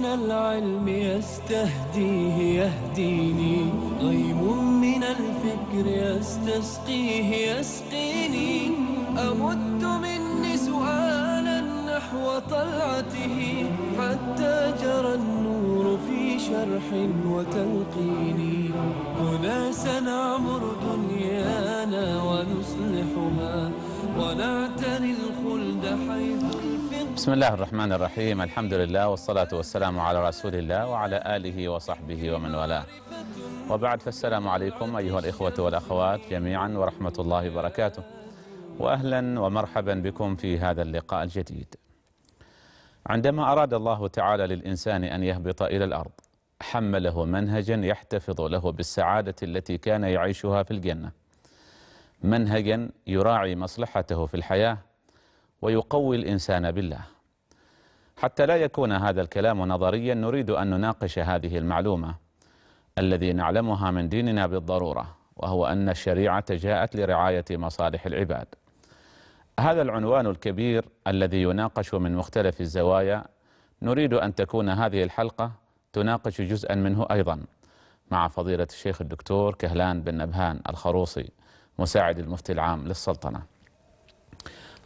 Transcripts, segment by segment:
من العلم يستهديه يهديني غيم من الفكر يستسقيه يسقيني أمد مني سؤالا نحو طلعته حتى جرى النور في شرح وتلقيني هنا سنعمر دنيانا ونصلحها ونعتني الخلد حيث بسم الله الرحمن الرحيم الحمد لله والصلاة والسلام على رسول الله وعلى آله وصحبه ومن والاه وبعد فالسلام عليكم أيها الإخوة والأخوات جميعا ورحمة الله وبركاته وأهلا ومرحبا بكم في هذا اللقاء الجديد عندما أراد الله تعالى للإنسان أن يهبط إلى الأرض حمله منهجا يحتفظ له بالسعادة التي كان يعيشها في الجنة منهجا يراعي مصلحته في الحياة ويقوي الإنسان بالله حتى لا يكون هذا الكلام نظريا نريد أن نناقش هذه المعلومة الذي نعلمها من ديننا بالضرورة وهو أن الشريعة جاءت لرعاية مصالح العباد هذا العنوان الكبير الذي يناقش من مختلف الزوايا نريد أن تكون هذه الحلقة تناقش جزءا منه أيضا مع فضيلة الشيخ الدكتور كهلان بن نبهان الخروصي مساعد المفتي العام للسلطنة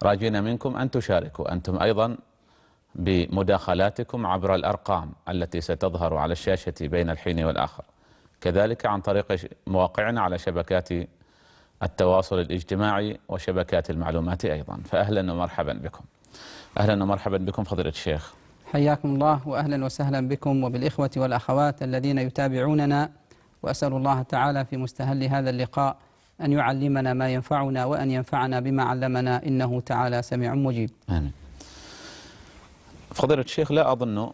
راجينا منكم أن تشاركوا أنتم أيضا بمداخلاتكم عبر الأرقام التي ستظهر على الشاشة بين الحين والآخر كذلك عن طريق مواقعنا على شبكات التواصل الاجتماعي وشبكات المعلومات أيضا فأهلا ومرحبا بكم أهلا ومرحبا بكم فضيلة الشيخ حياكم الله وأهلا وسهلا بكم وبالإخوة والأخوات الذين يتابعوننا وأسأل الله تعالى في مستهل هذا اللقاء أن يعلمنا ما ينفعنا وأن ينفعنا بما علمنا إنه تعالى سميع مجيب آمين فضيلة الشيخ لا أظن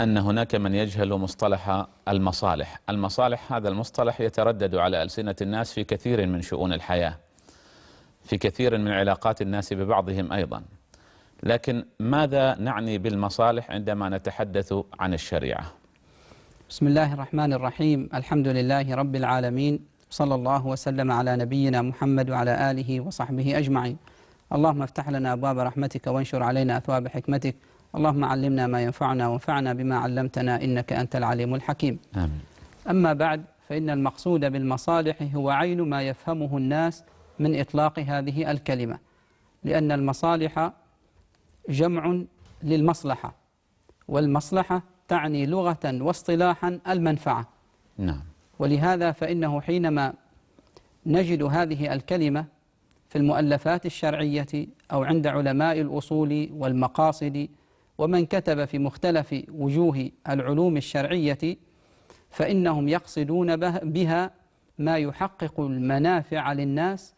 أن هناك من يجهل مصطلح المصالح المصالح هذا المصطلح يتردد على ألسنة الناس في كثير من شؤون الحياة في كثير من علاقات الناس ببعضهم أيضا لكن ماذا نعني بالمصالح عندما نتحدث عن الشريعة؟ بسم الله الرحمن الرحيم الحمد لله رب العالمين صلى الله وسلم على نبينا محمد وعلى آله وصحبه أجمعين اللهم افتح لنا أبواب رحمتك وانشر علينا أثواب حكمتك اللهم علمنا ما ينفعنا وانفعنا بما علمتنا إنك أنت العليم الحكيم آمين. أما بعد فإن المقصود بالمصالح هو عين ما يفهمه الناس من إطلاق هذه الكلمة لأن المصالح جمع للمصلحة والمصلحة تعني لغة واصطلاحا المنفعة نعم ولهذا فإنه حينما نجد هذه الكلمة في المؤلفات الشرعية أو عند علماء الأصول والمقاصد ومن كتب في مختلف وجوه العلوم الشرعية فإنهم يقصدون بها ما يحقق المنافع للناس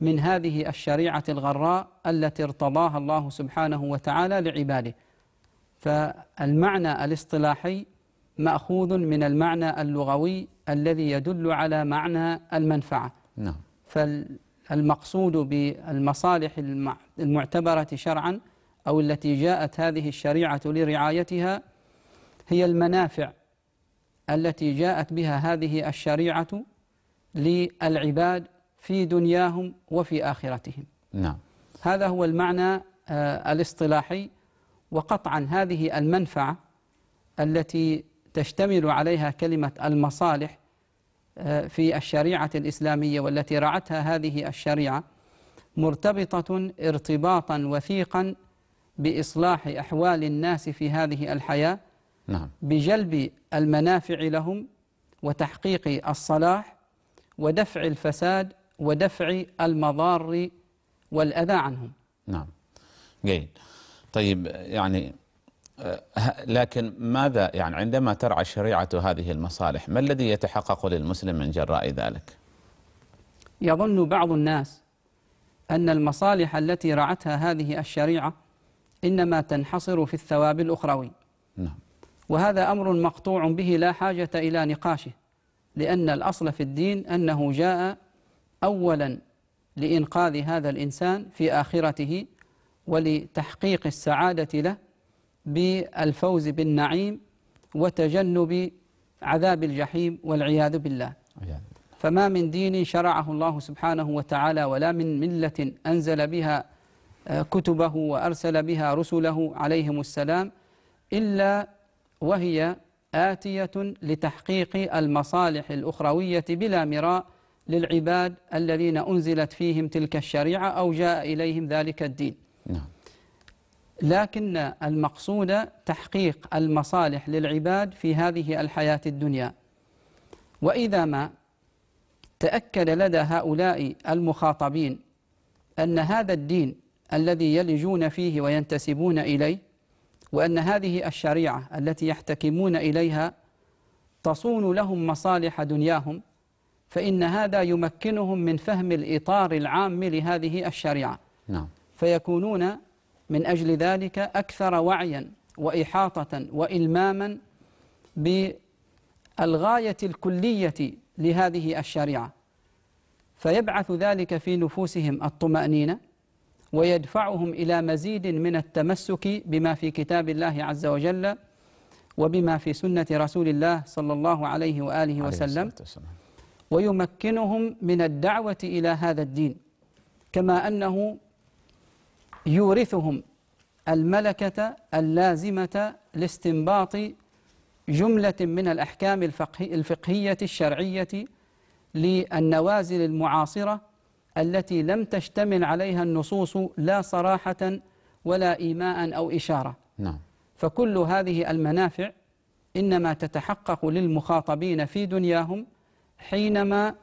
من هذه الشريعة الغراء التي ارتضاها الله سبحانه وتعالى لعباده فالمعنى الاصطلاحي مأخوذ من المعنى اللغوي الذي يدل على معنى المنفعة نعم فالمقصود بالمصالح المعتبرة شرعا أو التي جاءت هذه الشريعة لرعايتها هي المنافع التي جاءت بها هذه الشريعة للعباد في دنياهم وفي آخرتهم نعم هذا هو المعنى آه، الاصطلاحي وقطعا هذه المنفعة التي تشتمل عليها كلمة المصالح آه، في الشريعة الإسلامية والتي رعتها هذه الشريعة مرتبطة ارتباطا وثيقا بإصلاح أحوال الناس في هذه الحياة نعم. بجلب المنافع لهم وتحقيق الصلاح ودفع الفساد ودفع المضار والأذى عنهم نعم جيد طيب يعني أه، لكن ماذا يعني عندما ترعى الشريعة هذه المصالح ما الذي يتحقق للمسلم من جراء ذلك يظن بعض الناس أن المصالح التي رعتها هذه الشريعة إنما تنحصر في الثواب الأخروي نعم. وهذا أمر مقطوع به لا حاجة إلى نقاشه لأن الأصل في الدين أنه جاء أولا لإنقاذ هذا الإنسان في آخرته ولتحقيق السعادة له بالفوز بالنعيم وتجنب عذاب الجحيم والعياذ بالله فما من دين شرعه الله سبحانه وتعالى ولا من ملة أنزل بها آه، كتبه وأرسل بها رسله عليهم السلام إلا وهي آتية لتحقيق المصالح الأخروية بلا مراء للعباد الذين أنزلت فيهم تلك الشريعة أو جاء إليهم ذلك الدين نعم. لكن المقصود تحقيق المصالح للعباد في هذه الحياة الدنيا وإذا ما تأكد لدى هؤلاء المخاطبين أن هذا الدين الذي يلجون فيه وينتسبون إليه وأن هذه الشريعة التي يحتكمون إليها تصون لهم مصالح دنياهم فإن هذا يمكنهم من فهم الإطار العام لهذه الشريعة نعم. فيكونون من أجل ذلك أكثر وعيا وإحاطة وإلماما بالغاية الكلية لهذه الشريعة فيبعث ذلك في نفوسهم الطمأنينة ويدفعهم إلى مزيد من التمسك بما في كتاب الله عز وجل وبما في سنة رسول الله صلى الله عليه وآله وسلم ويمكنهم من الدعوة إلى هذا الدين كما أنه يورثهم الملكة اللازمة لاستنباط جملة من الأحكام الفقهية الشرعية للنوازل المعاصرة التي لم تشتمل عليها النصوص لا صراحة ولا إيماء أو إشارة نعم. فكل هذه المنافع إنما تتحقق للمخاطبين في دنياهم حينما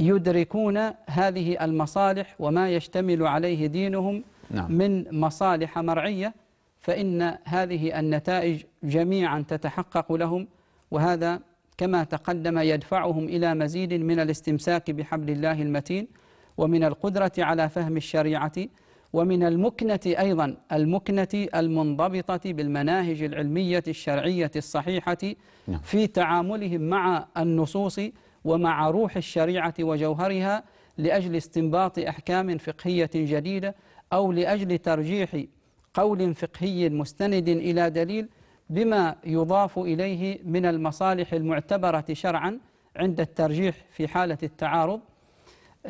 يدركون هذه المصالح وما يشتمل عليه دينهم نعم. من مصالح مرعية فإن هذه النتائج جميعا تتحقق لهم وهذا كما تقدم يدفعهم إلى مزيد من الاستمساك بحبل الله المتين ومن القدرة على فهم الشريعة ومن المكنة أيضا المكنة المنضبطة بالمناهج العلمية الشرعية الصحيحة نعم. في تعاملهم مع النصوص ومع روح الشريعة وجوهرها لأجل استنباط أحكام فقهية جديدة أو لأجل ترجيح قول فقهي مستند إلى دليل بما يضاف إليه من المصالح المعتبرة شرعا عند الترجيح في حالة التعارض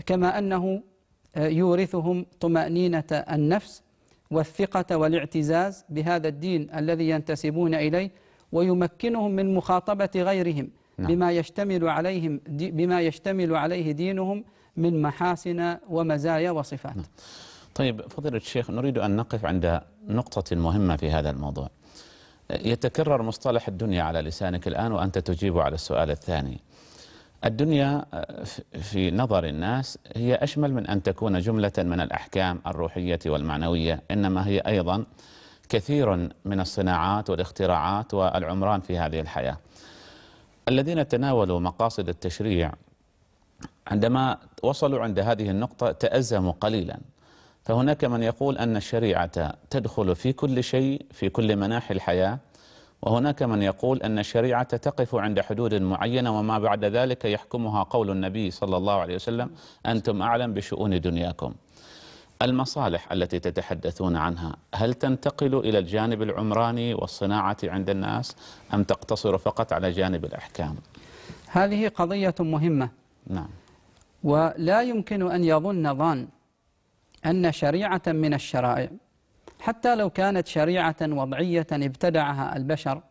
كما أنه آه، يورثهم طمأنينة النفس والثقة والاعتزاز بهذا الدين الذي ينتسبون إليه ويمكنهم من مخاطبة غيرهم نعم. بما يشتمل عليهم بما يشتمل عليه دينهم من محاسن ومزايا وصفات نعم. طيب فضيلة الشيخ نريد أن نقف عند نقطة مهمة في هذا الموضوع يتكرر مصطلح الدنيا على لسانك الآن وأنت تجيب على السؤال الثاني الدنيا آه، في نظر الناس هي أشمل من أن تكون جملة من الأحكام الروحية والمعنوية إنما هي أيضا كثير من الصناعات والاختراعات والعمران في هذه الحياة الذين تناولوا مقاصد التشريع عندما وصلوا عند هذه النقطة تأزموا قليلا فهناك من يقول أن الشريعة تدخل في كل شيء في كل مناحي الحياة وهناك من يقول أن الشريعة تقف عند حدود معينة وما بعد ذلك يحكمها قول النبي صلى الله عليه وسلم أنتم أعلم بشؤون دنياكم المصالح التي تتحدثون عنها هل تنتقل إلى الجانب العمراني والصناعة عند الناس أم تقتصر فقط على جانب الأحكام هذه قضية مهمة نعم ولا يمكن أن يظن ظان أن شريعة من الشرائع حتى لو كانت شريعة وضعية ابتدعها البشر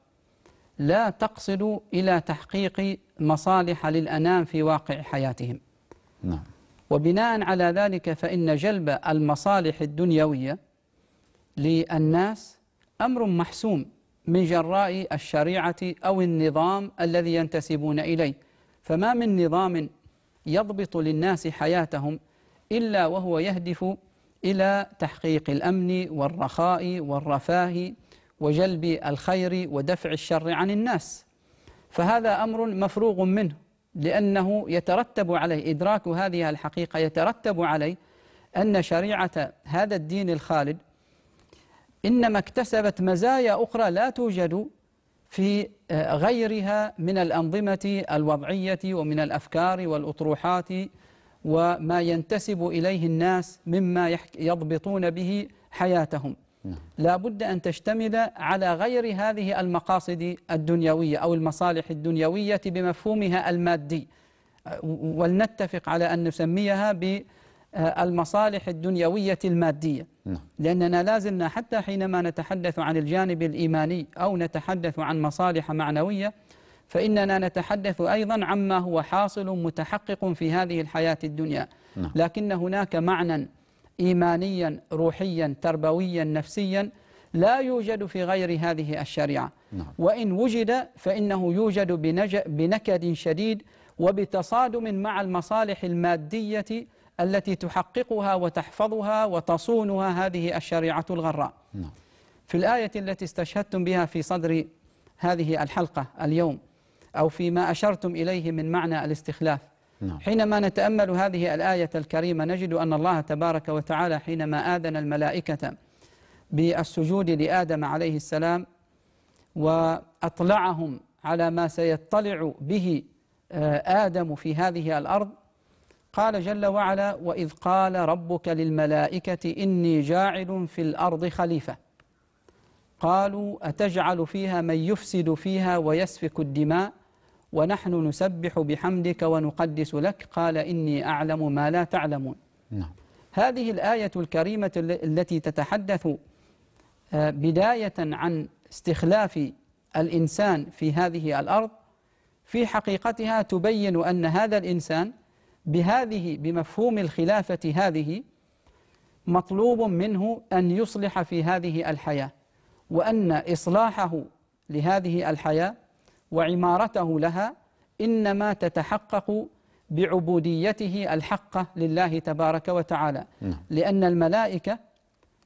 لا تقصد إلى تحقيق مصالح للأنام في واقع حياتهم نعم. وبناء على ذلك فإن جلب المصالح الدنيوية للناس أمر محسوم من جراء الشريعة أو النظام الذي ينتسبون إليه فما من نظام يضبط للناس حياتهم إلا وهو يهدف إلى تحقيق الأمن والرخاء والرفاه وجلب الخير ودفع الشر عن الناس فهذا أمر مفروغ منه لأنه يترتب عليه إدراك هذه الحقيقة يترتب عليه أن شريعة هذا الدين الخالد إنما اكتسبت مزايا أخرى لا توجد في آه، غيرها من الأنظمة الوضعية ومن الأفكار والأطروحات وما ينتسب إليه الناس مما يضبطون به حياتهم نعم. لا بد أن تشتمل على غير هذه المقاصد الدنيوية أو المصالح الدنيوية بمفهومها المادي ولنتفق على أن نسميها بالمصالح الدنيوية المادية نعم. لأننا لازلنا حتى حينما نتحدث عن الجانب الإيماني أو نتحدث عن مصالح معنوية فإننا نتحدث أيضا عما هو حاصل متحقق في هذه الحياة الدنيا نعم. لكن هناك معنى إيمانيا روحيا تربويا نفسيا لا يوجد في غير هذه الشريعة نعم. وإن وجد فإنه يوجد بنكد شديد وبتصادم مع المصالح المادية التي تحققها وتحفظها وتصونها هذه الشريعة الغراء نعم. في الآية التي استشهدتم بها في صدر هذه الحلقة اليوم أو فيما أشرتم إليه من معنى الاستخلاف نعم. حينما نتأمل هذه الآية الكريمة نجد أن الله تبارك وتعالى حينما آذن الملائكة بالسجود لآدم عليه السلام وأطلعهم على ما سيطلع به آه، آدم في هذه الأرض قال جل وعلا وإذ قال ربك للملائكة إني جاعل في الأرض خليفة قالوا أتجعل فيها من يفسد فيها ويسفك الدماء ونحن نسبح بحمدك ونقدس لك قال إني أعلم ما لا تعلمون نعم. هذه الآية الكريمة التي تتحدث آه، بداية عن استخلاف الإنسان في هذه الأرض في حقيقتها تبين أن هذا الإنسان بهذه بمفهوم الخلافة هذه مطلوب منه أن يصلح في هذه الحياة وأن إصلاحه لهذه الحياة وعمارته لها إنما تتحقق بعبوديته الحقة لله تبارك وتعالى نعم. لأن الملائكة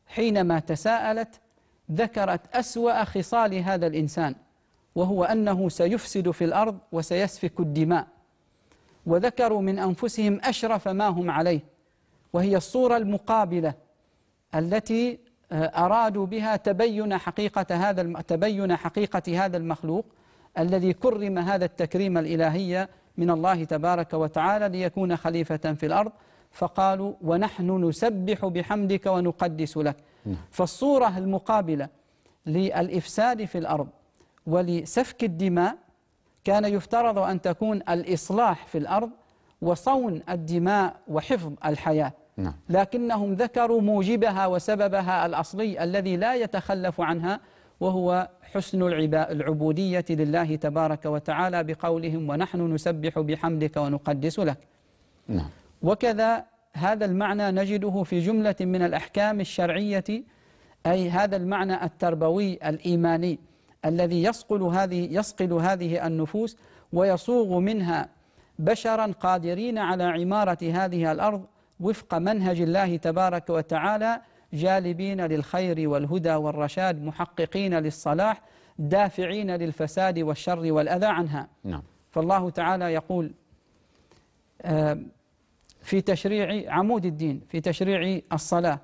حينما تساءلت ذكرت أسوأ خصال هذا الإنسان وهو أنه سيفسد في الأرض وسيسفك الدماء وذكروا من أنفسهم أشرف ما هم عليه وهي الصورة المقابلة التي آه، أرادوا بها تبين حقيقة هذا تبين حقيقة هذا المخلوق الذي كرم هذا التكريم الإلهي من الله تبارك وتعالى ليكون خليفة في الأرض فقالوا ونحن نسبح بحمدك ونقدس لك نعم. فالصورة المقابلة للإفساد في الأرض ولسفك الدماء كان يفترض أن تكون الإصلاح في الأرض وصون الدماء وحفظ الحياة نعم. لكنهم ذكروا موجبها وسببها الأصلي الذي لا يتخلف عنها وهو حسن العبودية لله تبارك وتعالى بقولهم ونحن نسبح بحمدك ونقدس لك نعم. وكذا هذا المعنى نجده في جملة من الأحكام الشرعية أي هذا المعنى التربوي الإيماني الذي يصقل هذه يصقل هذه النفوس ويصوغ منها بشرا قادرين على عمارة هذه الأرض وفق منهج الله تبارك وتعالى جالبين للخير والهدى والرشاد محققين للصلاح دافعين للفساد والشر والأذى عنها نعم. فالله تعالى يقول آه، في تشريع عمود الدين في تشريع الصلاة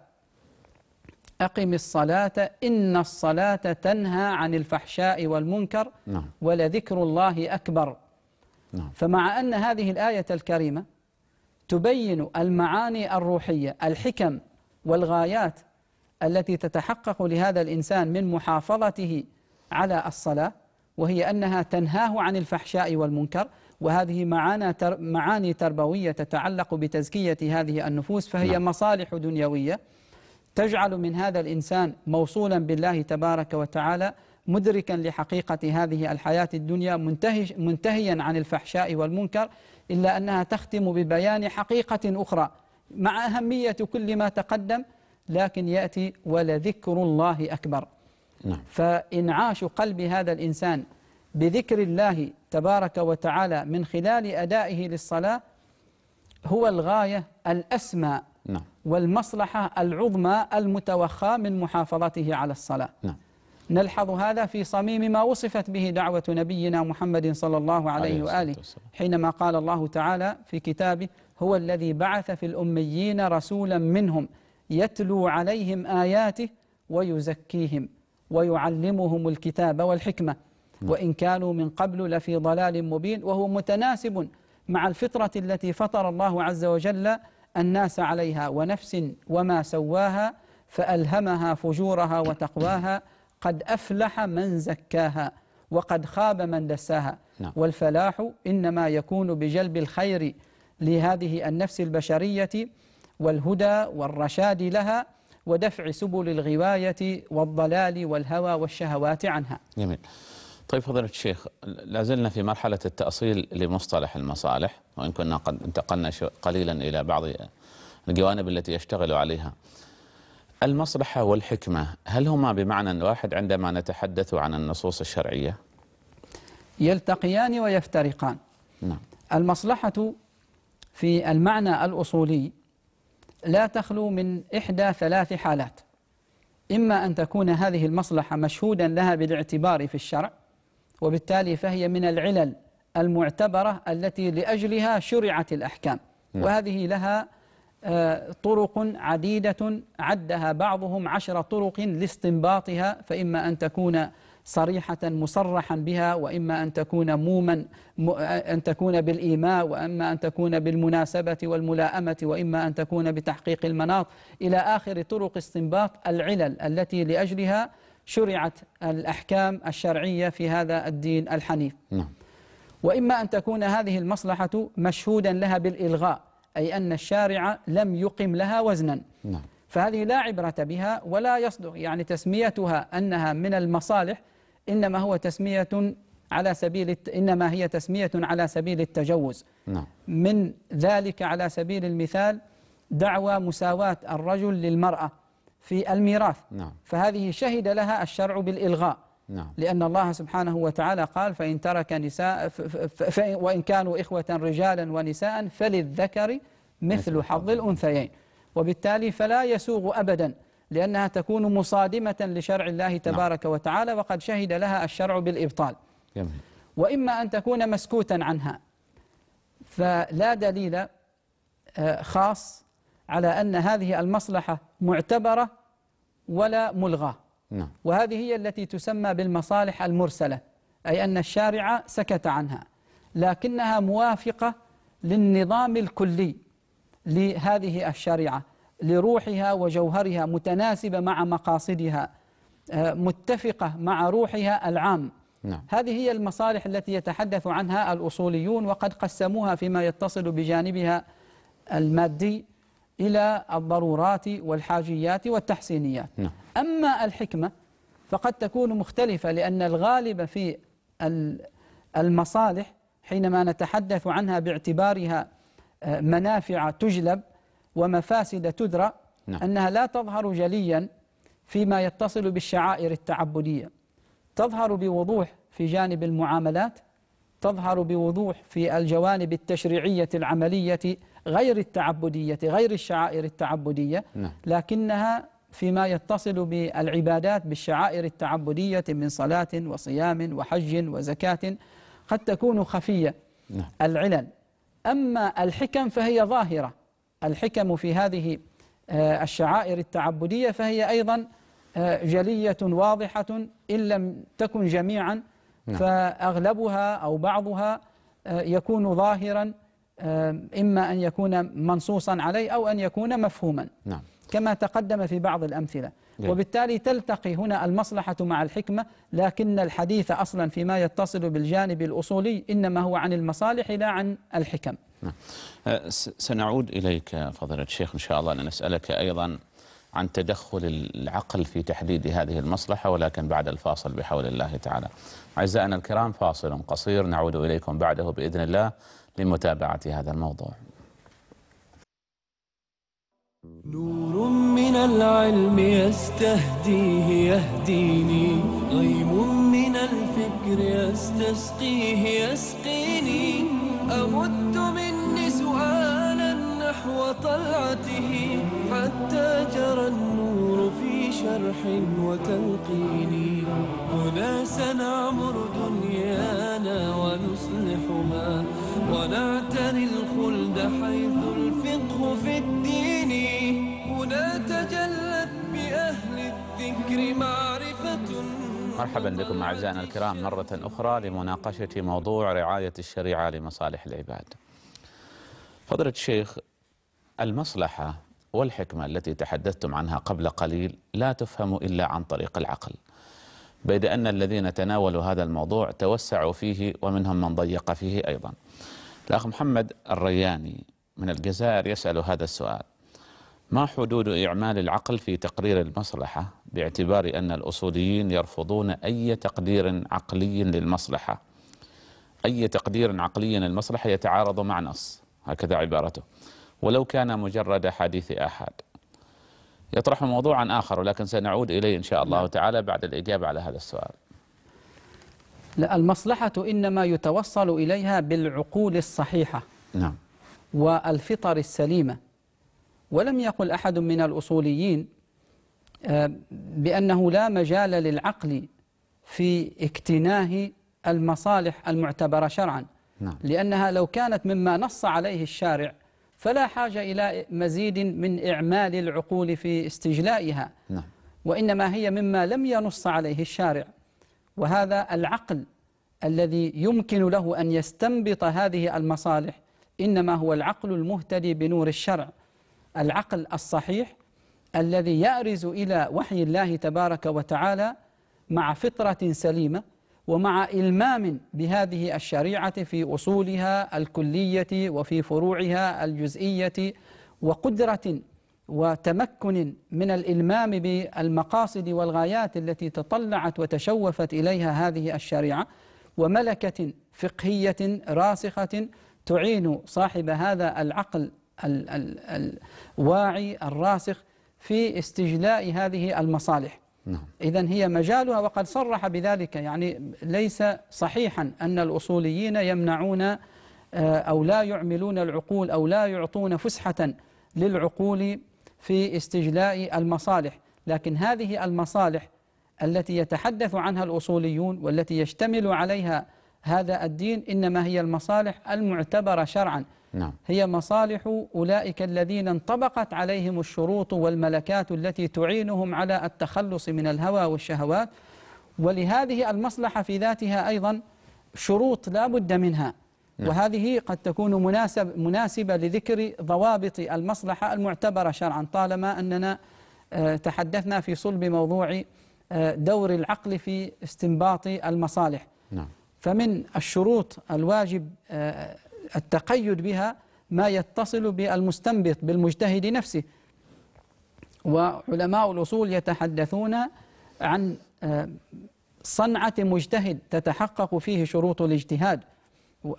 أقم الصلاة إن الصلاة تنهى عن الفحشاء والمنكر نعم. ولذكر الله أكبر نعم. فمع أن هذه الآية الكريمة تبين المعاني الروحية الحكم والغايات التي تتحقق لهذا الإنسان من محافظته على الصلاة وهي أنها تنهاه عن الفحشاء والمنكر وهذه معاني, معاني تربوية تتعلق بتزكية هذه النفوس فهي نعم. مصالح دنيوية تجعل من هذا الإنسان موصولا بالله تبارك وتعالى مدركا لحقيقة هذه الحياة الدنيا منتهيا عن الفحشاء والمنكر إلا أنها تختم ببيان حقيقة أخرى مع أهمية كل ما تقدم لكن يأتي ولذكر الله أكبر نعم. فإنعاش قلب هذا الإنسان بذكر الله تبارك وتعالى من خلال أدائه للصلاة هو الغاية الأسمى نعم. والمصلحة العظمى المتوخى من محافظته على الصلاة نعم. نلحظ هذا في صميم ما وصفت به دعوة نبينا محمد صلى الله عليه, عليه وآله حينما قال الله تعالى في كتابه هو الذي بعث في الأميين رسولا منهم يتلو عليهم آياته ويزكيهم ويعلمهم الكتاب والحكمة نعم. وإن كانوا من قبل لفي ضلال مبين وهو متناسب مع الفطرة التي فطر الله عز وجل الناس عليها ونفس وما سواها فألهمها فجورها وتقواها قد أفلح من زكاها وقد خاب من دساها نعم. والفلاح إنما يكون بجلب الخير لهذه النفس البشرية والهدى والرشاد لها ودفع سبل الغواية والضلال والهوى والشهوات عنها جميل طيب فضيلة الشيخ لازلنا في مرحلة التأصيل لمصطلح المصالح وإن كنا قد انتقلنا قليلا إلى بعض الجوانب التي يشتغل عليها المصلحة والحكمة هل هما بمعنى واحد عندما نتحدث عن النصوص الشرعية؟ يلتقيان ويفترقان نعم. المصلحة في المعنى الأصولي لا تخلو من إحدى ثلاث حالات إما أن تكون هذه المصلحة مشهودا لها بالاعتبار في الشرع وبالتالي فهي من العلل المعتبرة التي لأجلها شرعت الأحكام نعم. وهذه لها آه، طرق عديدة عدها بعضهم عشر طرق لاستنباطها فإما أن تكون صريحة مصرحا بها وإما أن تكون موما أن تكون بالإيماء وإما أن تكون بالمناسبة والملاءمة وإما أن تكون بتحقيق المناط إلى آخر طرق استنباط العلل التي لأجلها شرعت الأحكام الشرعية في هذا الدين الحنيف نعم. وإما أن تكون هذه المصلحة مشهودا لها بالإلغاء أي أن الشارع لم يقم لها وزنا نعم. فهذه لا عبرة بها ولا يصدق يعني تسميتها أنها من المصالح إنما هو تسمية على سبيل إنما هي تسمية على سبيل التجوز نعم. من ذلك على سبيل المثال دعوى مساواة الرجل للمرأة في الميراث نعم. فهذه شهد لها الشرع بالإلغاء نعم. لأن الله سبحانه وتعالى قال فإن ترك نساء فإن وإن كانوا إخوة رجالا ونساء فللذكر مثل حظ الأنثيين وبالتالي فلا يسوغ أبدا لأنها تكون مصادمة لشرع الله نعم. تبارك نعم. وتعالى وقد شهد لها الشرع بالإبطال جميل. وإما أن تكون مسكوتا عنها فلا دليل آه، خاص على أن هذه المصلحة معتبرة ولا ملغاة نعم. وهذه هي التي تسمى بالمصالح المرسلة أي أن الشارع سكت عنها لكنها موافقة للنظام الكلي لهذه الشريعة لروحها وجوهرها متناسبة مع مقاصدها آه، متفقة مع روحها العام نعم. هذه هي المصالح التي يتحدث عنها الأصوليون وقد قسموها فيما يتصل بجانبها المادي إلى الضرورات والحاجيات والتحسينيات نعم. أما الحكمة فقد تكون مختلفة لأن الغالب في المصالح حينما نتحدث عنها باعتبارها آه، منافع تجلب ومفاسد تدرى نعم. أنها لا تظهر جليا فيما يتصل بالشعائر التعبدية تظهر بوضوح في جانب المعاملات تظهر بوضوح في الجوانب التشريعية العملية غير التعبدية غير الشعائر التعبدية نعم. لكنها فيما يتصل بالعبادات بالشعائر التعبدية من صلاة وصيام وحج وزكاة قد تكون خفية نعم. العلل أما الحكم فهي ظاهرة الحكم في هذه آه، الشعائر التعبدية فهي أيضا آه، جلية واضحة إن لم تكن جميعا نعم. فأغلبها أو بعضها آه، يكون ظاهرا إما أن يكون منصوصا عليه أو أن يكون مفهوما نعم. كما تقدم في بعض الأمثلة نعم. وبالتالي تلتقي هنا المصلحة مع الحكمة لكن الحديث أصلا فيما يتصل بالجانب الأصولي إنما هو عن المصالح لا عن الحكم نعم. أه، سنعود إليك فضيلة الشيخ إن شاء الله لنسألك أيضا عن تدخل العقل في تحديد هذه المصلحة ولكن بعد الفاصل بحول الله تعالى أعزائنا الكرام فاصل قصير نعود إليكم بعده بإذن الله لمتابعة هذا الموضوع نور من العلم يستهديه يهديني غيم من الفكر يستسقيه يسقيني أمد نحو طلعته حتى جرى النور في شرح وتلقين هنا سنعمر دنيانا ونصلحها ونعتني الخلد حيث الفقه في الدين هنا تجلت بأهل الذكر معرفة مرحبا بكم أعزائنا الكرام مرة أخرى لمناقشة موضوع رعاية الشريعة لمصالح العباد فضلة الشيخ المصلحة والحكمة التي تحدثتم عنها قبل قليل لا تفهم إلا عن طريق العقل بيد أن الذين تناولوا هذا الموضوع توسعوا فيه ومنهم من ضيق فيه أيضا الأخ محمد الرياني من الجزائر يسأل هذا السؤال ما حدود إعمال العقل في تقرير المصلحة باعتبار أن الأصوليين يرفضون أي تقدير عقلي للمصلحة أي تقدير عقلي للمصلحة يتعارض مع نص هكذا عبارته ولو كان مجرد حديث أحد يطرح موضوعا آخر ولكن سنعود إليه إن شاء الله نعم. تعالى بعد الإجابة على هذا السؤال لا المصلحة إنما يتوصل إليها بالعقول الصحيحة نعم والفطر السليمة ولم يقل أحد من الأصوليين آه، بأنه لا مجال للعقل في اكتناه المصالح المعتبرة شرعا نعم. لأنها لو كانت مما نص عليه الشارع فلا حاجة إلى مزيد من إعمال العقول في استجلائها نعم. وإنما هي مما لم ينص عليه الشارع وهذا العقل الذي يمكن له أن يستنبط هذه المصالح إنما هو العقل المهتدي بنور الشرع العقل الصحيح الذي يأرز إلى وحي الله تبارك وتعالى مع فطرة سليمة ومع إلمام بهذه الشريعة في أصولها الكلية وفي فروعها الجزئية وقدرة وتمكن من الإلمام بالمقاصد والغايات التي تطلعت وتشوفت إليها هذه الشريعة وملكة فقهية راسخة تعين صاحب هذا العقل الواعي الراسخ في استجلاء هذه المصالح نعم إذا هي مجالها وقد صرح بذلك يعني ليس صحيحا أن الأصوليين يمنعون آه، أو لا يعملون العقول أو لا يعطون فسحة للعقول في استجلاء المصالح لكن هذه المصالح التي يتحدث عنها الأصوليون والتي يشتمل عليها هذا الدين إنما هي المصالح المعتبرة شرعا نعم. هي مصالح أولئك الذين انطبقت عليهم الشروط والملكات التي تعينهم على التخلص من الهوى والشهوات ولهذه المصلحة في ذاتها أيضا شروط لا بد منها نعم. وهذه قد تكون مناسب مناسبة لذكر ضوابط المصلحة المعتبرة شرعا طالما أننا آه، تحدثنا في صلب موضوع آه، دور العقل في استنباط المصالح نعم. فمن الشروط الواجب آه، التقيد بها ما يتصل بالمستنبط بالمجتهد نفسه وعلماء الأصول يتحدثون عن آه، صنعة مجتهد تتحقق فيه شروط الاجتهاد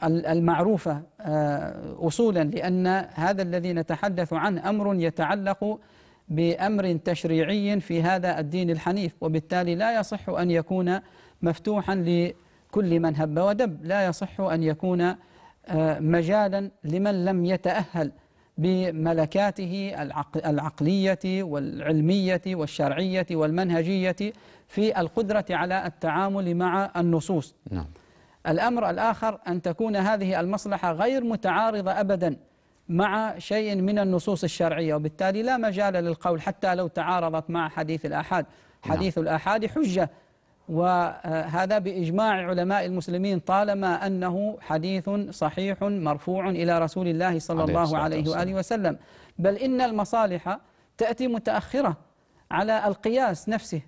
المعروفة آه، أصولا لأن هذا الذي نتحدث عنه أمر يتعلق بأمر تشريعي في هذا الدين الحنيف وبالتالي لا يصح أن يكون مفتوحا لكل من هب ودب لا يصح أن يكون مجالا لمن لم يتأهل بملكاته العقلية والعلمية والشرعية والمنهجية في القدرة على التعامل مع النصوص نعم. الأمر الآخر أن تكون هذه المصلحة غير متعارضة أبدا مع شيء من النصوص الشرعية وبالتالي لا مجال للقول حتى لو تعارضت مع حديث الآحاد نعم. حديث نعم. الآحاد حجة وهذا بإجماع علماء المسلمين طالما أنه حديث صحيح مرفوع إلى رسول الله صلى عليه الله عليه وآله وسلم بل إن المصالح تأتي متأخرة على القياس نفسه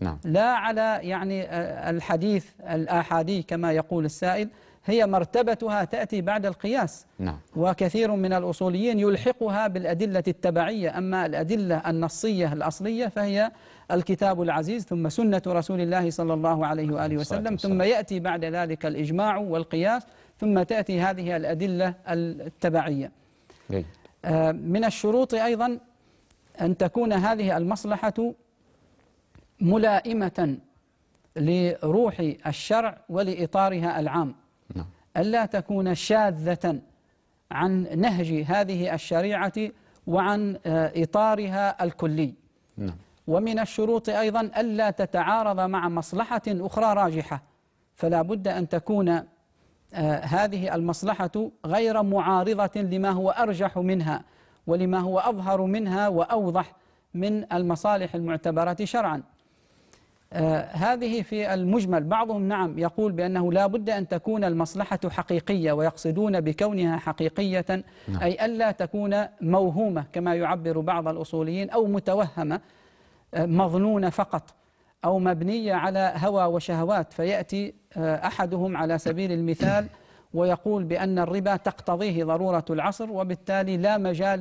نعم. لا على يعني آه، الحديث الآحادي كما يقول السائل هي مرتبتها تأتي بعد القياس نعم. وكثير من الأصوليين يلحقها بالأدلة التبعية أما الأدلة النصية الأصلية فهي الكتاب العزيز ثم سنة رسول الله صلى الله عليه وآله وسلم ثم يأتي بعد ذلك الإجماع والقياس ثم تأتي هذه الأدلة التبعية آه، من الشروط أيضا أن تكون هذه المصلحة ملائمة لروح الشرع ولإطارها العام نعم. ألا تكون شاذة عن نهج هذه الشريعة وعن آه، إطارها الكلي نعم. ومن الشروط أيضا ألا تتعارض مع مصلحة أخرى راجحة فلا بد أن تكون آه، هذه المصلحة غير معارضة لما هو أرجح منها ولما هو أظهر منها وأوضح من المصالح المعتبرة شرعاً آه، هذه في المجمل بعضهم نعم يقول بأنه لا بد أن تكون المصلحة حقيقية ويقصدون بكونها حقيقية نعم. أي ألا تكون موهومة كما يعبر بعض الأصوليين أو متوهمة آه، مظنونة فقط أو مبنية على هوى وشهوات فيأتي آه، أحدهم على سبيل المثال ويقول بأن الربا تقتضيه ضرورة العصر وبالتالي لا مجال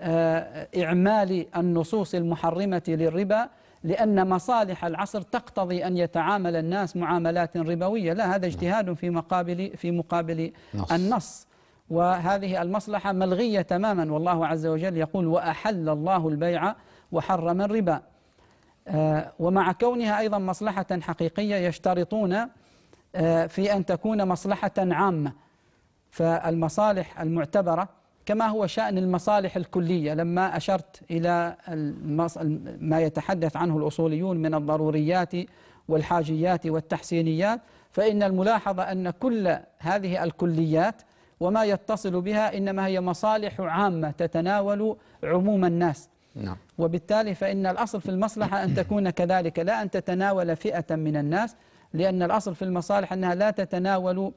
لإعمال النصوص المحرمة للربا لأن مصالح العصر تقتضي أن يتعامل الناس معاملات ربوية لا هذا اجتهاد في مقابل في مقابل نص. النص وهذه المصلحة ملغية تماما والله عز وجل يقول وأحل الله البيع وحرم الربا آه، ومع كونها أيضا مصلحة حقيقية يشترطون آه، في أن تكون مصلحة عامة فالمصالح المعتبرة كما هو شأن المصالح الكلية لما أشرت إلى ما يتحدث عنه الأصوليون من الضروريات والحاجيات والتحسينيات فإن الملاحظة أن كل هذه الكليات وما يتصل بها إنما هي مصالح عامة تتناول عموم الناس نعم. وبالتالي فإن الأصل في المصلحة أن تكون كذلك لا أن تتناول فئة من الناس لأن الأصل في المصالح أنها لا تتناول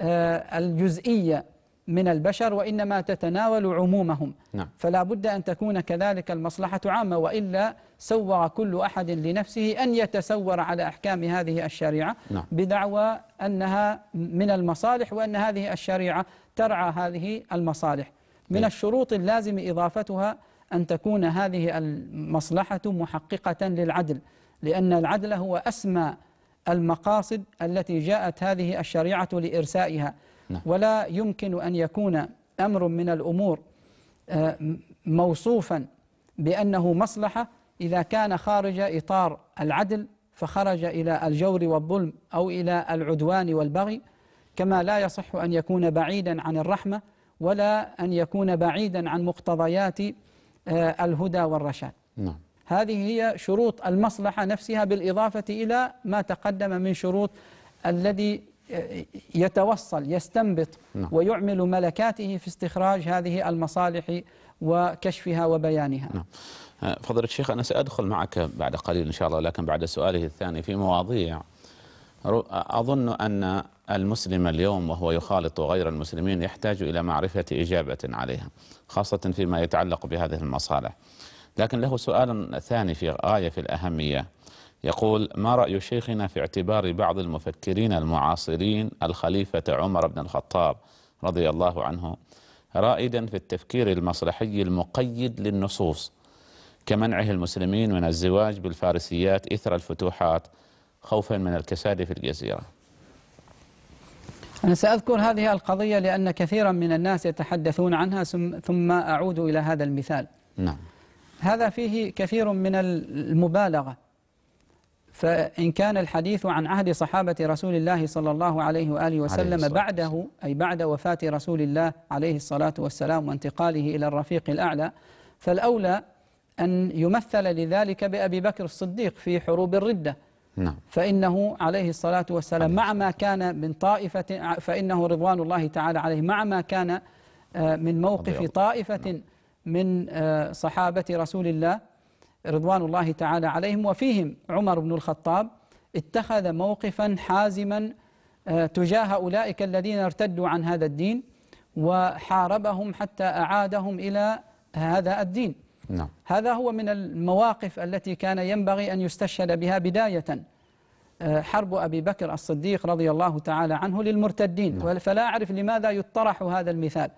آه، الجزئية من البشر وإنما تتناول عمومهم نعم. فلا بد أن تكون كذلك المصلحة عامة وإلا سوغ كل أحد لنفسه أن يتسور على أحكام هذه الشريعة نعم. بدعوى أنها من المصالح وأن هذه الشريعة ترعى هذه المصالح من نعم. الشروط اللازم إضافتها أن تكون هذه المصلحة محققة للعدل لأن العدل هو أسمى المقاصد التي جاءت هذه الشريعة لإرسائها نعم. ولا يمكن أن يكون أمر من الأمور آه، موصوفا بأنه مصلحة إذا كان خارج إطار العدل فخرج إلى الجور والظلم أو إلى العدوان والبغي كما لا يصح أن يكون بعيدا عن الرحمة ولا أن يكون بعيدا عن مقتضيات آه، الهدى والرشاد نعم. هذه هي شروط المصلحة نفسها بالإضافة إلى ما تقدم من شروط الذي يتوصل يستنبط نعم. ويعمل ملكاته في استخراج هذه المصالح وكشفها وبيانها نعم. آه، فضيلة الشيخ أنا سأدخل معك بعد قليل إن شاء الله لكن بعد سؤاله الثاني في مواضيع أظن أن المسلم اليوم وهو يخالط غير المسلمين يحتاج إلى معرفة إجابة عليها خاصة فيما يتعلق بهذه المصالح لكن له سؤال ثاني في غاية في الأهمية يقول ما رأي شيخنا في اعتبار بعض المفكرين المعاصرين الخليفة عمر بن الخطاب رضي الله عنه رائدا في التفكير المصلحي المقيد للنصوص كمنعه المسلمين من الزواج بالفارسيات إثر الفتوحات خوفا من الكساد في الجزيرة أنا سأذكر هذه القضية لأن كثيرا من الناس يتحدثون عنها ثم أعود إلى هذا المثال نعم هذا فيه كثير من المبالغة فإن كان الحديث عن عهد صحابة رسول الله صلى الله عليه وآله وسلم عليه بعده أي بعد وفاة رسول الله عليه الصلاة والسلام وانتقاله إلى الرفيق الأعلى فالأولى أن يمثل لذلك بأبي بكر الصديق في حروب الردة نعم. فإنه عليه الصلاة والسلام عليه. مع ما كان من طائفة فإنه رضوان الله تعالى عليه مع ما كان آه، من موقف طائفة نعم. من آه، صحابة رسول الله رضوان الله تعالى عليهم وفيهم عمر بن الخطاب اتخذ موقفا حازما آه، تجاه أولئك الذين ارتدوا عن هذا الدين وحاربهم حتى أعادهم إلى هذا الدين نعم. هذا هو من المواقف التي كان ينبغي أن يستشهد بها بداية آه، حرب أبي بكر الصديق رضي الله تعالى عنه للمرتدين نعم. فلا أعرف لماذا يطرح هذا المثال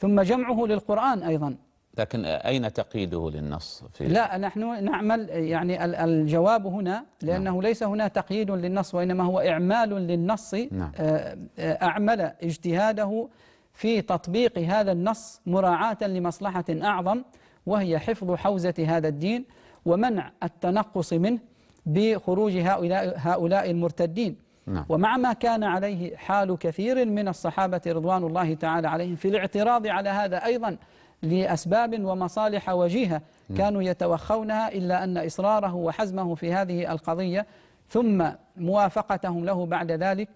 ثم جمعه للقرآن أيضا لكن أين تقييده للنص؟ في لا نحن نعمل يعني الجواب هنا لأنه نعم. ليس هنا تقييد للنص وإنما هو إعمال للنص نعم. آه، آه، أعمل اجتهاده في تطبيق هذا النص مراعاة لمصلحة أعظم وهي حفظ حوزة هذا الدين ومنع التنقص منه بخروج هؤلاء, هؤلاء المرتدين نعم. ومع ما كان عليه حال كثير من الصحابة رضوان الله تعالى عليهم في الاعتراض على هذا أيضا لأسباب ومصالح وجيهة كانوا يتوخونها إلا أن إصراره وحزمه في هذه القضية ثم موافقتهم له بعد ذلك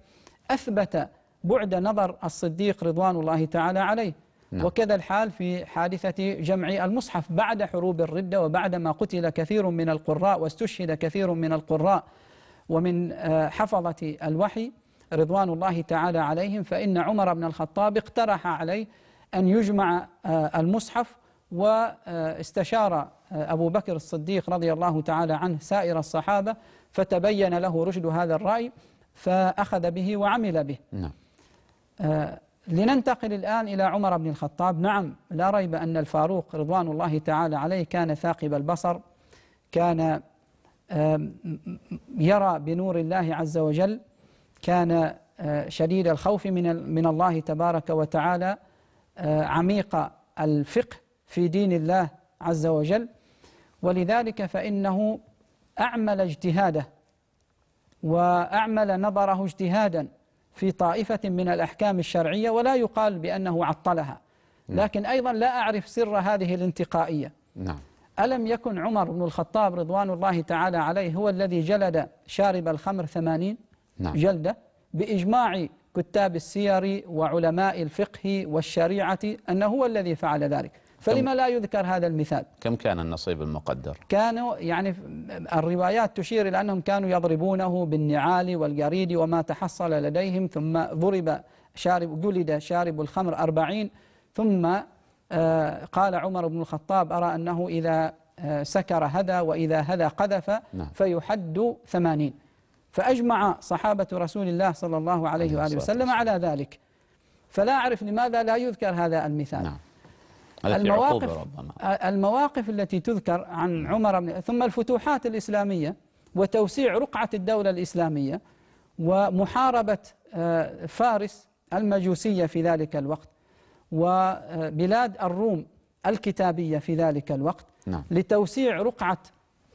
أثبت بعد نظر الصديق رضوان الله تعالى عليه نعم. وكذا الحال في حادثة جمع المصحف بعد حروب الردة وبعدما قتل كثير من القراء واستشهد كثير من القراء ومن آه، حفظة الوحي رضوان الله تعالى عليهم فإن عمر بن الخطاب اقترح عليه أن يجمع آه، المصحف واستشار آه، أبو بكر الصديق رضي الله تعالى عنه سائر الصحابة فتبين له رشد هذا الرأي فأخذ به وعمل به نعم. آه، لننتقل الآن إلى عمر بن الخطاب نعم لا ريب أن الفاروق رضوان الله تعالى عليه كان ثاقب البصر كان يرى بنور الله عز وجل كان شديد الخوف من من الله تبارك وتعالى آه، عميق الفقه في دين الله عز وجل ولذلك فإنه أعمل اجتهاده وأعمل نظره اجتهادا في طائفة من الأحكام الشرعية ولا يقال بأنه عطلها نعم. لكن أيضا لا أعرف سر هذه الانتقائية نعم ألم يكن عمر بن الخطاب رضوان الله تعالى عليه هو الذي جلد شارب الخمر ثمانين نعم. جلدة بإجماع كتاب السير وعلماء الفقه والشريعة أنه هو الذي فعل ذلك فلما لا يذكر هذا المثال كم كان النصيب المقدر كانوا يعني الروايات تشير إلى أنهم كانوا يضربونه بالنعال والجريد وما تحصل لديهم ثم ضرب شارب جلد شارب الخمر أربعين ثم آه، قال عمر بن الخطاب أرى أنه إذا آه، سكر هدى وإذا هدى قذف نعم. فيحد ثمانين فأجمع صحابة رسول الله صلى الله عليه وآله وسلم على ذلك فلا أعرف لماذا لا يذكر هذا المثال نعم. المواقف, المواقف التي تذكر عن عمر بن ثم الفتوحات الإسلامية وتوسيع رقعة الدولة الإسلامية ومحاربة آه، فارس المجوسية في ذلك الوقت وبلاد الروم الكتابية في ذلك الوقت نعم. لتوسيع رقعة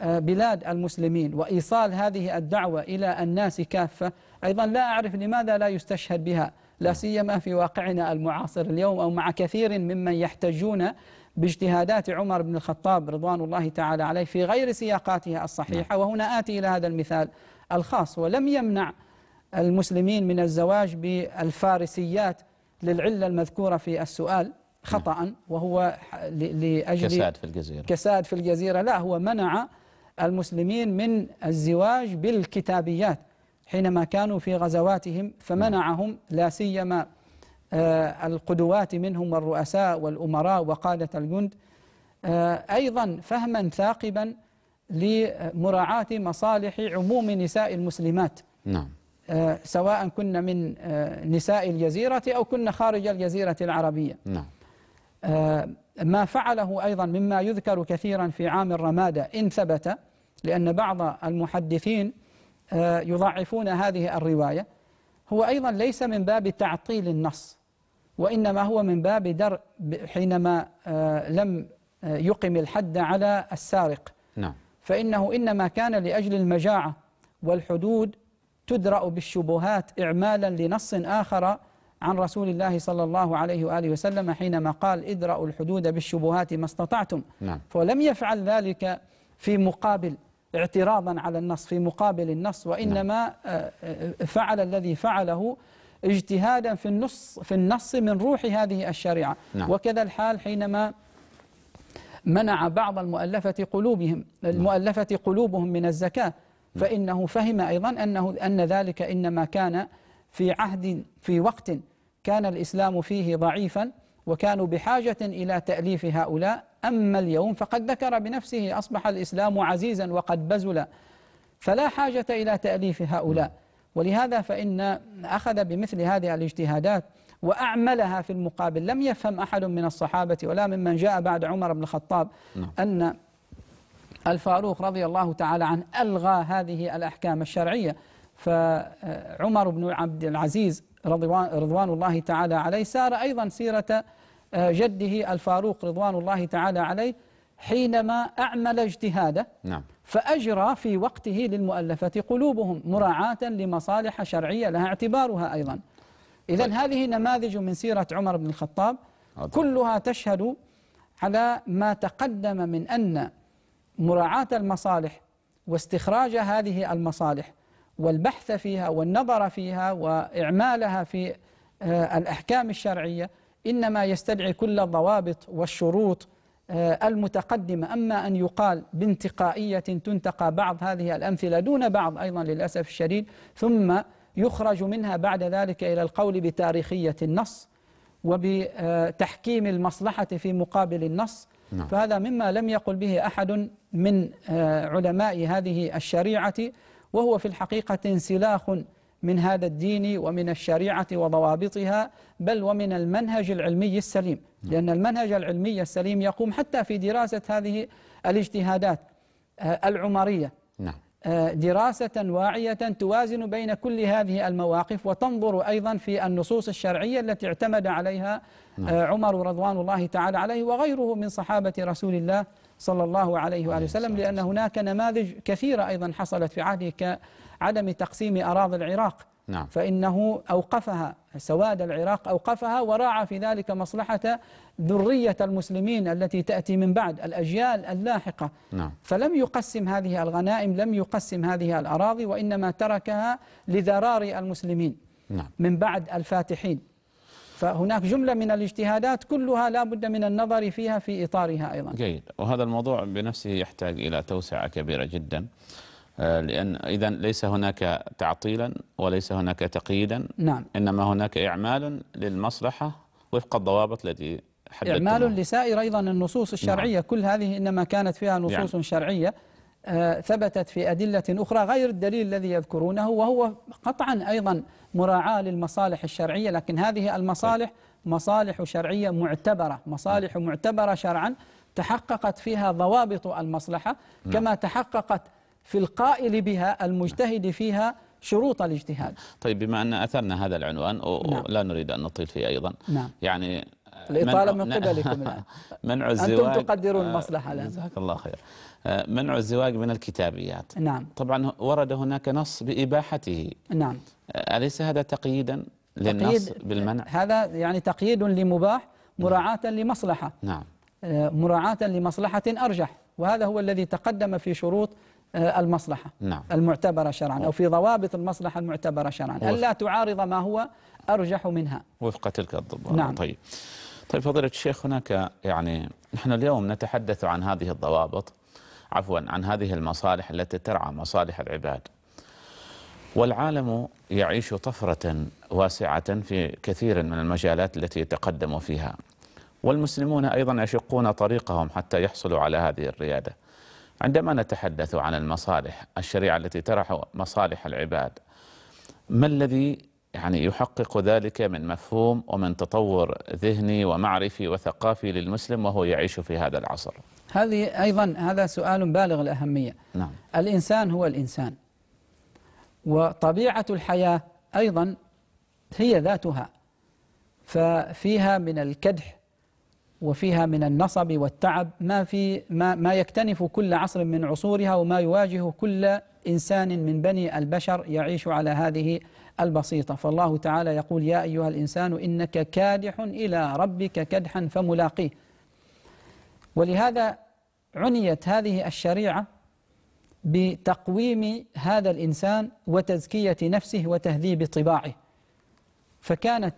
آه، بلاد المسلمين وإيصال هذه الدعوة إلى الناس كافة أيضا لا أعرف لماذا لا يستشهد بها لا نعم. سيما في واقعنا المعاصر اليوم أو مع كثير ممن يحتجون باجتهادات عمر بن الخطاب رضوان الله تعالى عليه في غير سياقاتها الصحيحة نعم. وهنا آتي إلى هذا المثال الخاص ولم يمنع المسلمين من الزواج بالفارسيات للعلة المذكورة في السؤال خطأ نعم. وهو لأجل كساد في الجزيرة كساد في الجزيرة لا هو منع المسلمين من الزواج بالكتابيات حينما كانوا في غزواتهم فمنعهم لا سيما آه، القدوات منهم والرؤساء والأمراء وقادة الجند آه، أيضا فهما ثاقبا لمراعاة مصالح عموم نساء المسلمات نعم آه، سواء كنا من نساء الجزيرة أو كنا خارج الجزيرة العربية نعم ما فعله أيضا مما يذكر كثيرا في عام الرمادة إن ثبت لأن بعض المحدثين آه، يضعفون هذه الرواية هو أيضا ليس من باب تعطيل النص وإنما هو من باب درء حينما آه، لم آه، يقم الحد على السارق نعم فإنه إنما كان لأجل المجاعة والحدود تدرأ بالشبهات إعمالا لنص آخر عن رسول الله صلى الله عليه وآله وسلم حينما قال ادرأوا الحدود بالشبهات ما استطعتم نعم. فلم يفعل ذلك في مقابل اعتراضا على النص في مقابل النص وإنما نعم. آه، آه، فعل الذي فعله اجتهادا في النص في النص من روح هذه الشريعة نعم. وكذا الحال حينما منع بعض المؤلفة قلوبهم نعم. المؤلفة قلوبهم من الزكاة نعم. فإنه فهم أيضا أنه أن ذلك إنما كان في عهد في وقت كان الإسلام فيه ضعيفا وكانوا بحاجة إلى تأليف هؤلاء أما اليوم فقد ذكر بنفسه أصبح الإسلام عزيزا وقد بزل فلا حاجة إلى تأليف هؤلاء ولهذا فإن أخذ بمثل هذه الاجتهادات وأعملها في المقابل لم يفهم أحد من الصحابة ولا ممن جاء بعد عمر بن الخطاب نعم. أن الفاروق رضي الله تعالى عنه ألغى هذه الأحكام الشرعية فعمر بن عبد العزيز رضوان الله تعالى عليه سار أيضا سيرة آه، جده الفاروق رضوان الله تعالى عليه حينما أعمل اجتهاده نعم فأجرى في وقته للمؤلفة قلوبهم مراعاة لمصالح شرعية لها اعتبارها أيضا إذا طيب. هذه نماذج من سيرة عمر بن الخطاب طيب. كلها تشهد على ما تقدم من أن مراعاة المصالح واستخراج هذه المصالح والبحث فيها والنظر فيها وإعمالها في آه، الأحكام الشرعية إنما يستدعي كل الضوابط والشروط آه، المتقدمة أما أن يقال بانتقائية تنتقى بعض هذه الأمثلة دون بعض أيضا للأسف الشديد ثم يخرج منها بعد ذلك إلى القول بتاريخية النص وبتحكيم المصلحة في مقابل النص نعم. فهذا مما لم يقل به أحد من آه، علماء هذه الشريعة وهو في الحقيقة انسلاخ من هذا الدين ومن الشريعة وضوابطها بل ومن المنهج العلمي السليم نعم. لأن المنهج العلمي السليم يقوم حتى في دراسة هذه الاجتهادات آه، العمرية نعم. آه، دراسة واعية توازن بين كل هذه المواقف وتنظر أيضا في النصوص الشرعية التي اعتمد عليها آه، نعم. عمر رضوان الله تعالى عليه وغيره من صحابة رسول الله صلى الله عليه وآله وسلم لأن هناك نماذج كثيرة أيضا حصلت في عهده كعدم تقسيم أراضي العراق نعم. فإنه أوقفها سواد العراق أوقفها وراعى في ذلك مصلحة ذرية المسلمين التي تأتي من بعد الأجيال اللاحقة نعم. فلم يقسم هذه الغنائم لم يقسم هذه الأراضي وإنما تركها لذرار المسلمين نعم. من بعد الفاتحين فهناك جملة من الاجتهادات كلها لا بد من النظر فيها في إطارها أيضا جيد وهذا الموضوع بنفسه يحتاج إلى توسعة كبيرة جدا آه، لأن إذا ليس هناك تعطيلا وليس هناك تقييدا نعم إنما هناك إعمال للمصلحة وفق الضوابط التي إعمال لسائر أيضا النصوص الشرعية نعم. كل هذه إنما كانت فيها نصوص يعني. شرعية آه، ثبتت في أدلة أخرى غير الدليل الذي يذكرونه وهو قطعا أيضا مراعاة للمصالح الشرعية لكن هذه المصالح مصالح شرعية معتبرة مصالح معتبرة شرعا تحققت فيها ضوابط المصلحة نعم. كما تحققت في القائل بها المجتهد فيها شروط الاجتهاد طيب بما أن أثرنا هذا العنوان نعم. لا نريد أن نطيل فيه أيضا نعم. يعني الإطالة من, قبلكم الآن منع الزواج أنتم تقدرون آه، المصلحة الآن جزاك الله خير آه، منع الزواج من الكتابيات نعم طبعا ورد هناك نص بإباحته نعم آه، أليس هذا تقييدا للنص تقييد بالمنع هذا يعني تقييد لمباح نعم. مراعاة لمصلحة نعم آه، مراعاة لمصلحة أرجح وهذا هو الذي تقدم في شروط المصلحة نعم. المعتبرة شرعا أو في ضوابط المصلحة المعتبرة شرعا ألا تعارض ما هو أرجح منها وفق تلك الضوابط نعم. طيب طيب فضيلة الشيخ هناك يعني نحن اليوم نتحدث عن هذه الضوابط عفوا عن هذه المصالح التي ترعى مصالح العباد والعالم يعيش طفرة واسعة في كثير من المجالات التي يتقدم فيها والمسلمون أيضا يشقون طريقهم حتى يحصلوا على هذه الريادة عندما نتحدث عن المصالح الشريعة التي ترعى مصالح العباد ما الذي يعني يحقق ذلك من مفهوم ومن تطور ذهني ومعرفي وثقافي للمسلم وهو يعيش في هذا العصر هذه أيضا هذا سؤال بالغ الأهمية نعم. الإنسان هو الإنسان وطبيعة الحياة أيضا هي ذاتها ففيها من الكدح وفيها من النصب والتعب ما في ما ما يكتنف كل عصر من عصورها وما يواجه كل انسان من بني البشر يعيش على هذه البسيطه فالله تعالى يقول يا ايها الانسان انك كادح الى ربك كدحا فملاقيه ولهذا عنيت هذه الشريعة بتقويم هذا الإنسان وتزكية نفسه وتهذيب طباعه فكانت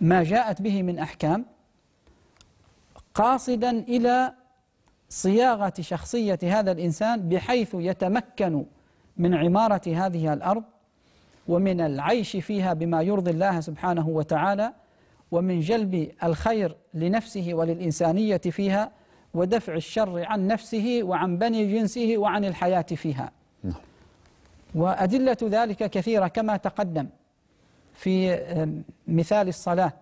ما جاءت به من أحكام قاصدا إلى صياغة شخصية هذا الإنسان بحيث يتمكن من عمارة هذه الأرض ومن العيش فيها بما يرضي الله سبحانه وتعالى ومن جلب الخير لنفسه وللإنسانية فيها ودفع الشر عن نفسه وعن بني جنسه وعن الحياة فيها نعم. وأدلة ذلك كثيرة كما تقدم في مثال الصلاة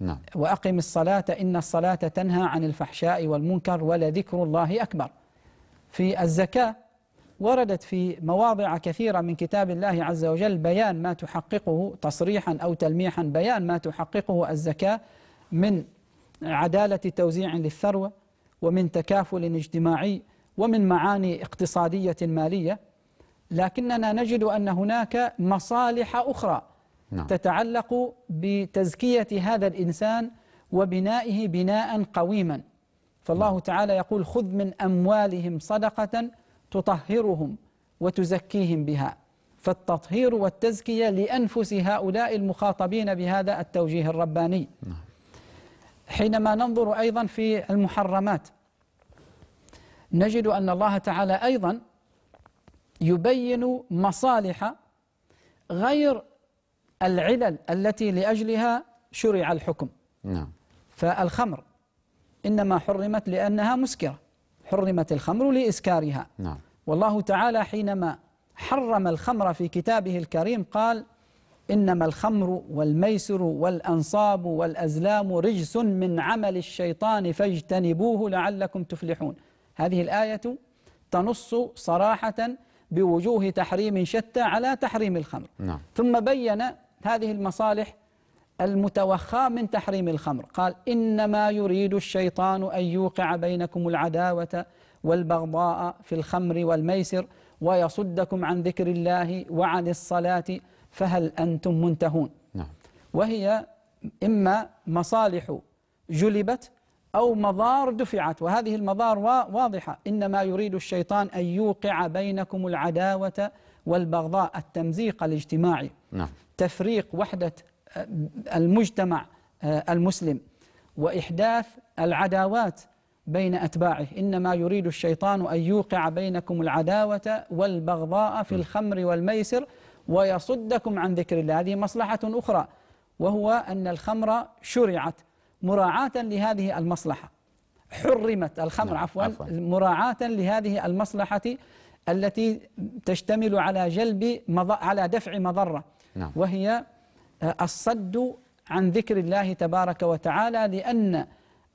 نعم. وأقم الصلاة إن الصلاة تنهى عن الفحشاء والمنكر ولذكر الله أكبر في الزكاة وردت في مواضع كثيرة من كتاب الله عز وجل بيان ما تحققه تصريحا أو تلميحا بيان ما تحققه الزكاة من عدالة توزيع للثروة ومن تكافل اجتماعي ومن معاني اقتصادية مالية لكننا نجد أن هناك مصالح أخرى نعم. تتعلق بتزكية هذا الإنسان وبنائه بناء قويما فالله نعم. تعالى يقول خذ من أموالهم صدقة تطهرهم وتزكيهم بها فالتطهير والتزكية لأنفس هؤلاء المخاطبين بهذا التوجيه الرباني حينما ننظر أيضا في المحرمات نجد أن الله تعالى أيضا يبين مصالح غير العلل التي لأجلها شرع الحكم نعم فالخمر إنما حرمت لأنها مسكرة حرمت الخمر لإسكارها نعم. والله تعالى حينما حرم الخمر في كتابه الكريم قال إنما الخمر والميسر والأنصاب والأزلام رجس من عمل الشيطان فاجتنبوه لعلكم تفلحون هذه الآية تنص صراحة بوجوه تحريم شتى على تحريم الخمر نعم. ثم بين هذه المصالح المتوخى من تحريم الخمر قال إنما يريد الشيطان أن يوقع بينكم العداوة والبغضاء في الخمر والميسر ويصدكم عن ذكر الله وعن الصلاة فهل أنتم منتهون نعم. وهي إما مصالح جلبت أو مضار دفعت وهذه المضار واضحة إنما يريد الشيطان أن يوقع بينكم العداوة والبغضاء التمزيق الاجتماعي نعم. تفريق وحدة المجتمع آه، المسلم وإحداث العداوات بين أتباعه إنما يريد الشيطان أن يوقع بينكم العداوة والبغضاء في الخمر والميسر ويصدكم عن ذكر الله هذه مصلحة أخرى وهو أن الخمر شرعت مراعاة لهذه المصلحة حرمت الخمر نعم، عفوا, عفوا مراعاة لهذه المصلحة التي تشتمل على جلب مض... على دفع مضرة نعم وهي الصد عن ذكر الله تبارك وتعالى لأن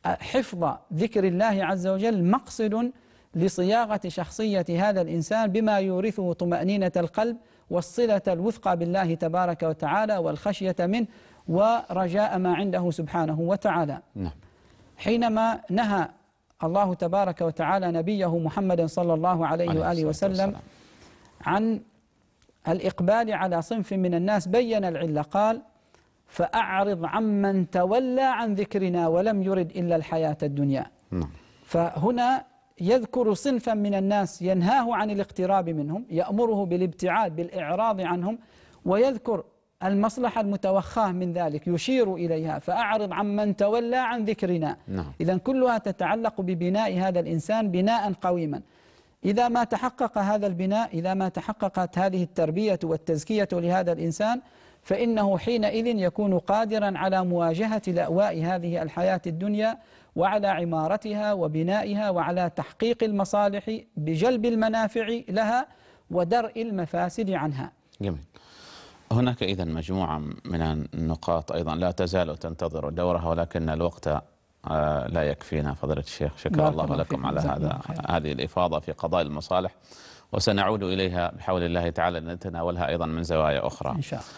حفظ ذكر الله عز وجل مقصد لصياغة شخصية هذا الإنسان بما يورثه طمأنينة القلب والصلة الوثقى بالله تبارك وتعالى والخشية منه ورجاء ما عنده سبحانه وتعالى نعم. حينما نهى الله تبارك وتعالى نبيه محمد صلى الله عليه, وآله وسلم عن الإقبال على صنف من الناس بين العلة قال فأعرض عمن تولى عن ذكرنا ولم يرد إلا الحياة الدنيا نعم. فهنا يذكر صنفا من الناس ينهاه عن الاقتراب منهم يأمره بالابتعاد بالإعراض عنهم ويذكر المصلحة المتوخاة من ذلك يشير إليها فأعرض عمن تولى عن ذكرنا نعم. إذا كلها تتعلق ببناء هذا الإنسان بناء قويما إذا ما تحقق هذا البناء إذا ما تحققت هذه التربية والتزكية لهذا الإنسان فإنه حينئذ يكون قادرا على مواجهة لأواء هذه الحياة الدنيا وعلى عمارتها وبنائها وعلى تحقيق المصالح بجلب المنافع لها ودرء المفاسد عنها جميل هناك إذا مجموعة من النقاط أيضا لا تزال تنتظر دورها ولكن الوقت آه، لا يكفينا فضيلة الشيخ شكر الله لكم على هذا هذه الإفاضة في قضاء المصالح وسنعود إليها بحول الله تعالى لنتناولها أيضا من زوايا أخرى إن شاء الله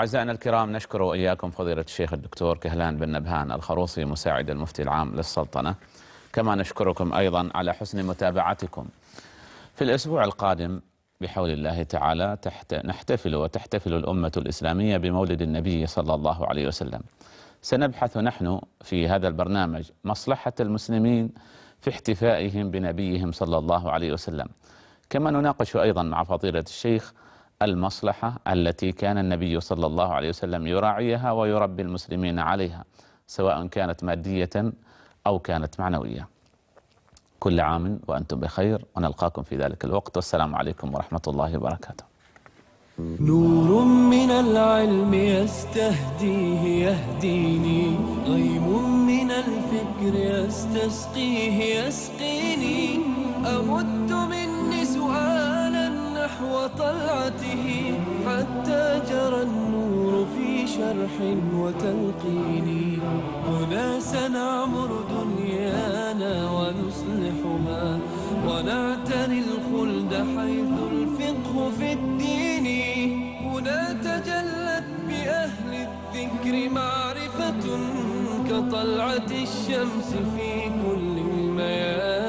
أعزائنا الكرام نشكر وإياكم فضيلة الشيخ الدكتور كهلان بن نبهان الخروصي مساعد المفتي العام للسلطنة كما نشكركم أيضا على حسن متابعتكم في الأسبوع القادم بحول الله تعالى تحت نحتفل وتحتفل الأمة الإسلامية بمولد النبي صلى الله عليه وسلم سنبحث نحن في هذا البرنامج مصلحة المسلمين في احتفائهم بنبيهم صلى الله عليه وسلم كما نناقش أيضا مع فضيلة الشيخ المصلحة التي كان النبي صلى الله عليه وسلم يراعيها ويربي المسلمين عليها سواء كانت مادية أو كانت معنوية كل عام وأنتم بخير ونلقاكم في ذلك الوقت والسلام عليكم ورحمة الله وبركاته نور من العلم يستهديه يهديني غيم من الفكر يستسقيه يسقيني أمد مني سؤالا نحو طلعته حتى جرى النور في شرح وتلقيني هنا سنعمر دنيانا ونصلحها ونعتني الخلد حيث الفقه في الدين تجلت بأهل الذكر معرفة كطلعة الشمس في كل الميادين